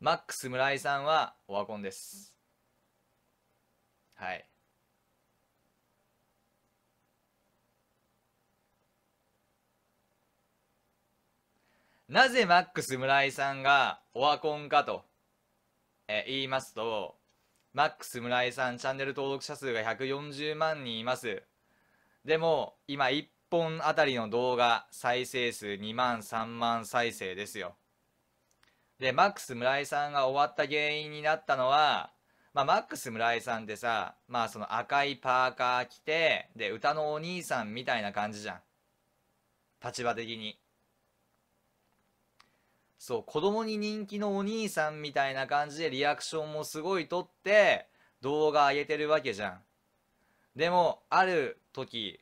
マックス村井さんはオワコンです。はい。なぜマックス村井さんがオワコンかと、え言いますと、マックス村井さんチャンネル登録者数が140万人います。でも、今1本あたりの動画再生数2万3万再生ですよ。で、マックス村井さんが終わった原因になったのは、まあ、マックス村井さんってさ、まあその赤いパーカー着て、で、歌のお兄さんみたいな感じじゃん。立場的に。そう、子供に人気のお兄さんみたいな感じでリアクションもすごいとって、動画上げてるわけじゃん。でも、ある時、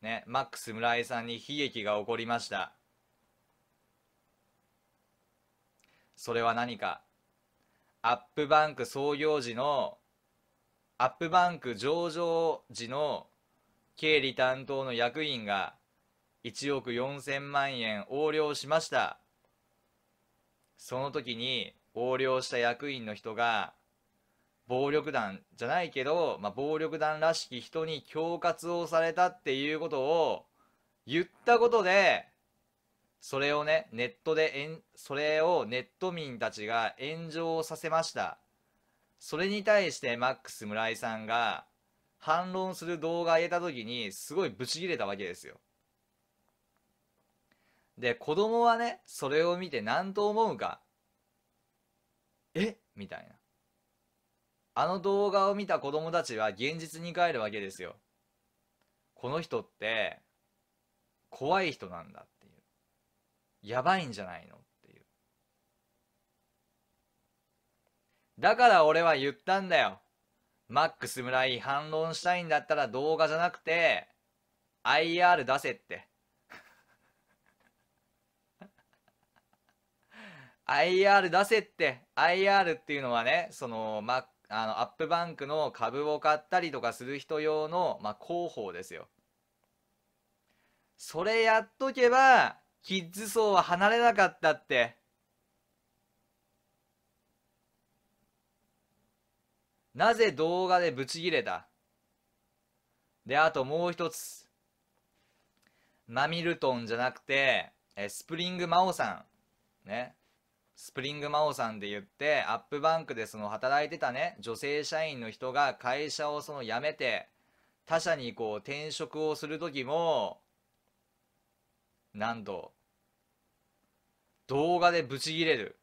ね、マックス村井さんに悲劇が起こりました。それは何かアップバンク創業時のアップバンク上場時の経理担当の役員が1億4000万円横領しましたその時に横領した役員の人が暴力団じゃないけど、まあ、暴力団らしき人に恐喝をされたっていうことを言ったことでそれをね、ネットでえん、それをネット民たちが炎上させました。それに対してマックス村井さんが反論する動画上げた時にすごいブチ切れたわけですよ。で、子供はね、それを見て何と思うか。えみたいな。あの動画を見た子供たちは現実に帰るわけですよ。この人って怖い人なんだ。やばいんじゃないのっていうだから俺は言ったんだよマックス村井反論したいんだったら動画じゃなくて IR 出せって IR 出せって IR っていうのはねそのま、あのアップバンクの株を買ったりとかする人用の、まあ、広報ですよ。それやっとけばキッズ層は離れなかったって。なぜ動画でブチギレたで、あともう一つ。マミルトンじゃなくて、えスプリング魔王さん。ね。スプリング魔王さんで言って、アップバンクでその働いてたね、女性社員の人が会社をその辞めて、他社にこう転職をする時も、んと、動画でブチギレる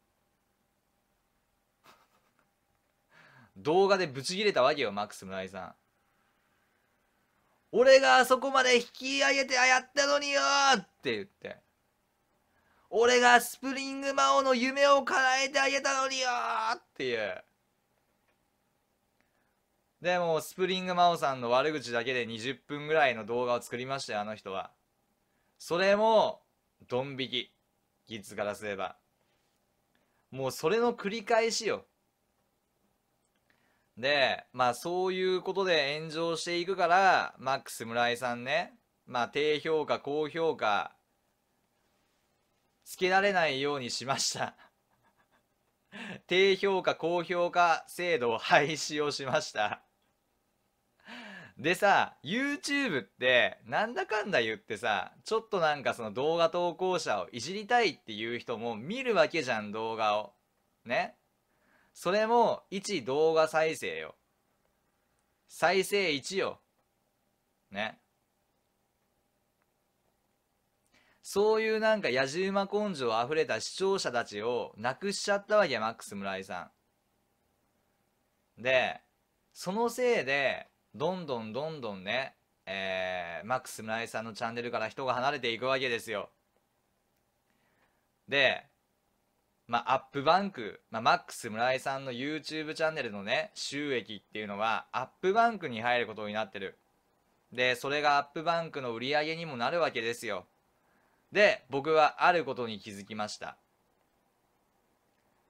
動画でブチギレたわけよマックス村井さん俺があそこまで引き上げてやったのによって言って俺がスプリング魔王の夢を叶えてあげたのによっていうでもスプリング魔王さんの悪口だけで20分ぐらいの動画を作りましたよあの人はそれも、ドン引き。キッズからすれば。もうそれの繰り返しよ。で、まあそういうことで炎上していくから、マックス村井さんね、まあ低評価、高評価、つけられないようにしました。低評価、高評価制度を廃止をしました。でさ YouTube ってなんだかんだ言ってさちょっとなんかその動画投稿者をいじりたいっていう人も見るわけじゃん動画をねそれも1動画再生よ再生1よねそういうなんか野じ馬根性あふれた視聴者たちをなくしちゃったわけマックス村井さん。でそのせいでどんどんどんどんね、えー、マックス村井さんのチャンネルから人が離れていくわけですよ。で、まあ、アップバンク、まあ、マックス村井さんの YouTube チャンネルのね、収益っていうのは、アップバンクに入ることになってる。で、それがアップバンクの売り上げにもなるわけですよ。で、僕はあることに気づきました。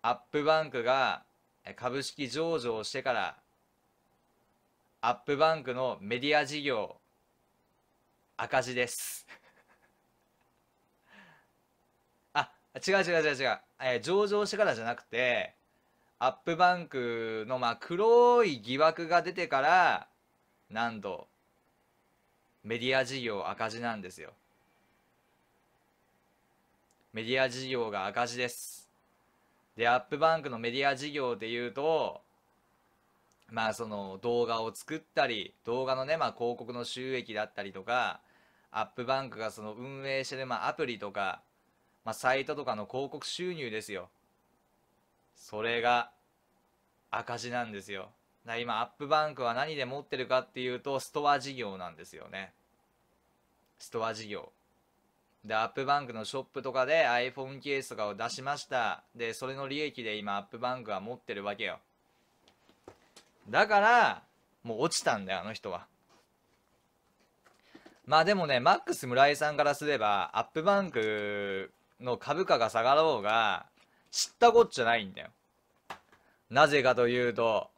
アップバンクが株式上場してからアップバンクのメディア事業赤字です あ違う違う違う違う、えー、上場してからじゃなくてアップバンクのまあ黒い疑惑が出てから何度メディア事業赤字なんですよメディア事業が赤字ですでアップバンクのメディア事業でいうとまあその動画を作ったり、動画のね、まあ広告の収益だったりとか、アップバンクがその運営してるまあアプリとか、まあサイトとかの広告収入ですよ。それが赤字なんですよ。今アップバンクは何で持ってるかっていうと、ストア事業なんですよね。ストア事業。で、アップバンクのショップとかで iPhone ケースとかを出しました。で、それの利益で今アップバンクは持ってるわけよ。だからもう落ちたんだよあの人はまあでもねマックス村井さんからすればアップバンクの株価が下がろうが知ったこっちゃないんだよなぜかというと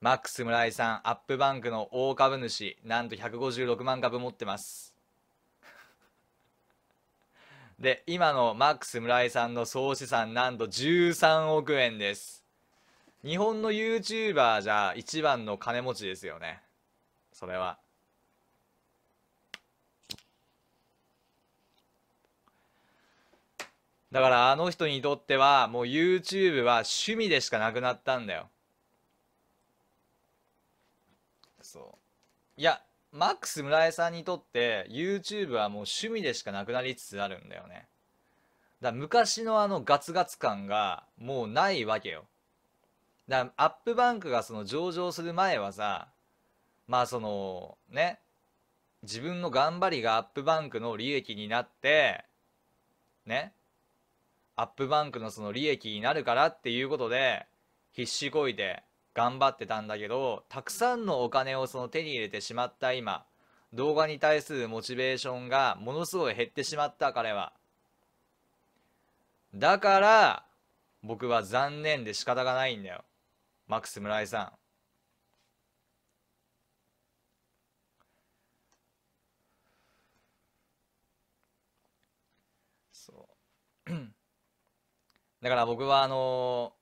マックス村井さんアップバンクの大株主なんと156万株持ってますで今のマックス村井さんの総資産なんと13億円です日本の YouTuber じゃ一番の金持ちですよねそれはだからあの人にとってはもう YouTube は趣味でしかなくなったんだよそういやマックス村井さんにとって YouTube はもう趣味でしかなくなりつつあるんだよねだ昔のあのガツガツ感がもうないわけよだアップバンクがその上場する前はさまあそのね自分の頑張りがアップバンクの利益になってねアップバンクのその利益になるからっていうことで必死こいて頑張ってたんだけどたくさんのお金をその手に入れてしまった今動画に対するモチベーションがものすごい減ってしまった彼はだから僕は残念で仕方がないんだよマックス村井さんそう だから僕はあの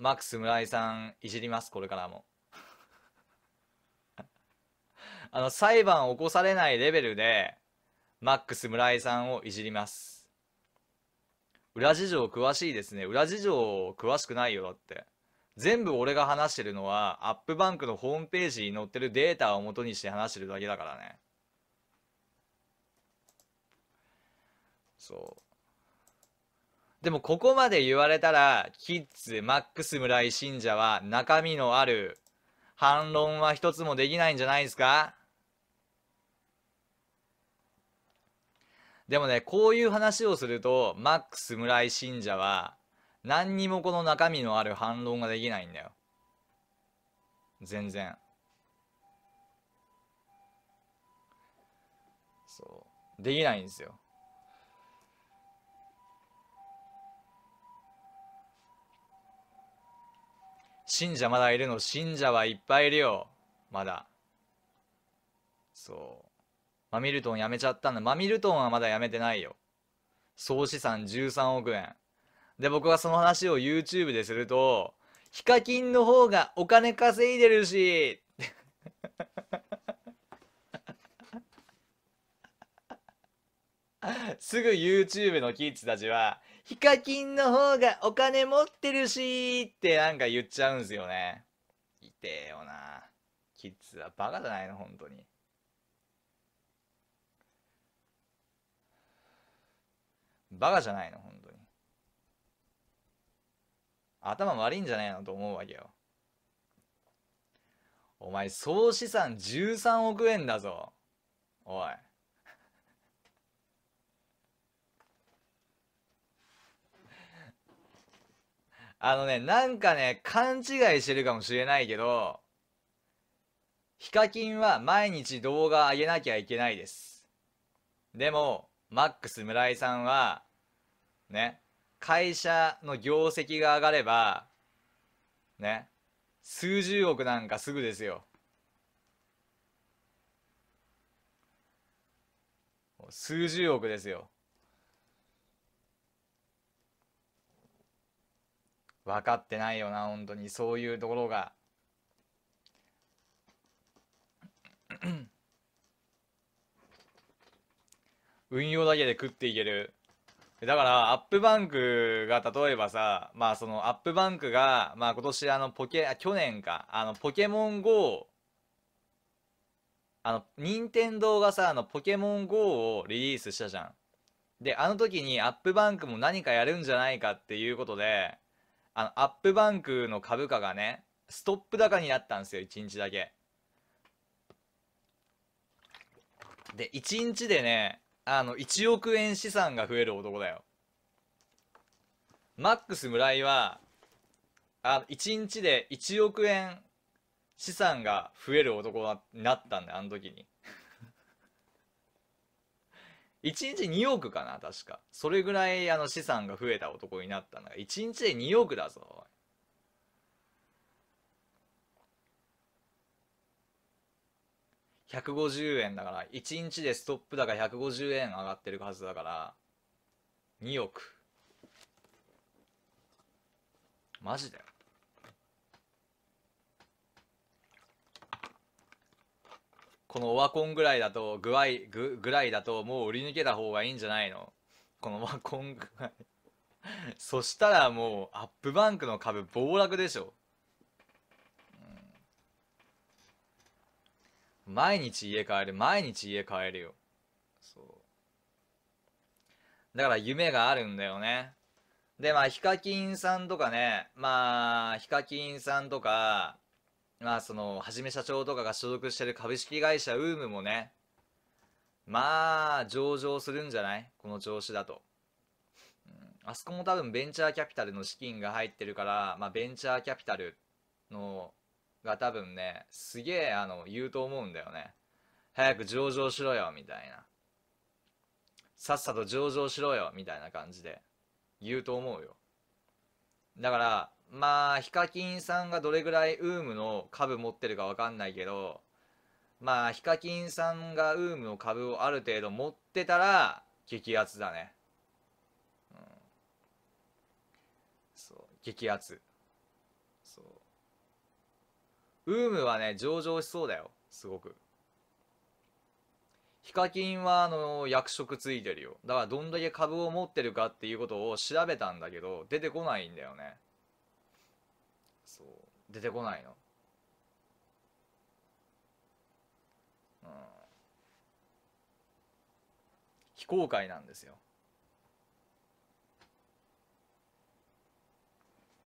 ー、マックス村井さんいじりますこれからも あの裁判起こされないレベルでマックス村井さんをいじります裏事情詳しいですね裏事情詳しくないよだって全部俺が話してるのは、アップバンクのホームページに載ってるデータを元にして話してるだけだからね。そう。でもここまで言われたら、キッズ、マックス村井信者は中身のある反論は一つもできないんじゃないですかでもね、こういう話をすると、マックス村井信者は、何にもこの中身のある反論ができないんだよ全然そうできないんですよ信者まだいるの信者はいっぱいいるよまだそうマミルトンやめちゃったんだマミルトンはまだやめてないよ総資産13億円で、僕はその話を YouTube ですると、ヒカキンの方がお金稼いでるし、すぐ YouTube のキッズたちは、ヒカキンの方がお金持ってるしってなんか言っちゃうんすよね。いてえよな。キッズはバカじゃないの、本当に。バカじゃないの、本当に。頭悪いんじゃねえのと思うわけよお前総資産13億円だぞおい あのねなんかね勘違いしてるかもしれないけどヒカキンは毎日動画上げなきゃいけないですでもマックス村井さんはね会社の業績が上がればね数十億なんかすぐですよ数十億ですよ分かってないよな本当にそういうところが運用だけで食っていけるだからアップバンクが例えばさまあそのアップバンクがまあ今年あのポケあ去年かあのポケモン GO あの任天堂がさあのポケモン GO をリリースしたじゃんであの時にアップバンクも何かやるんじゃないかっていうことであのアップバンクの株価がねストップ高になったんですよ1日だけで1日でねあの、1億円資産が増える男だよ。マックス村井は、あの、1日で1億円資産が増える男になったんだよ、あの時に。1 日2億かな、確か。それぐらい、あの、資産が増えた男になったんだ。1日で2億だぞ、150円だから、1日でストップ高150円上がってるはずだから、2億。マジだよ。このオワコンぐらいだと、具合、ぐ、ぐらいだと、もう売り抜けた方がいいんじゃないのこのオワコンぐらいそしたらもう、アップバンクの株暴落でしょ。毎日家帰る毎日家帰るよそうだから夢があるんだよねでまあヒカキンさんとかねまあヒカキンさんとかまあそのはじめ社長とかが所属してる株式会社ウームもねまあ上場するんじゃないこの調子だと、うん、あそこも多分ベンチャーキャピタルの資金が入ってるから、まあ、ベンチャーキャピタルのが多分ね、すげえあの、言うと思うんだよね。早く上場しろよ、みたいな。さっさと上場しろよ、みたいな感じで言うと思うよ。だから、まあ、ヒカキンさんがどれぐらいウームの株持ってるかわかんないけど、まあ、ヒカキンさんがウームの株をある程度持ってたら、激アツだね。うん。そう、激アツ。ウームはね、上場しそうだよ。すごく。ヒカキンは、あの、役職ついてるよ。だから、どんだけ株を持ってるかっていうことを調べたんだけど、出てこないんだよね。そう。出てこないの。うん。非公開なんですよ。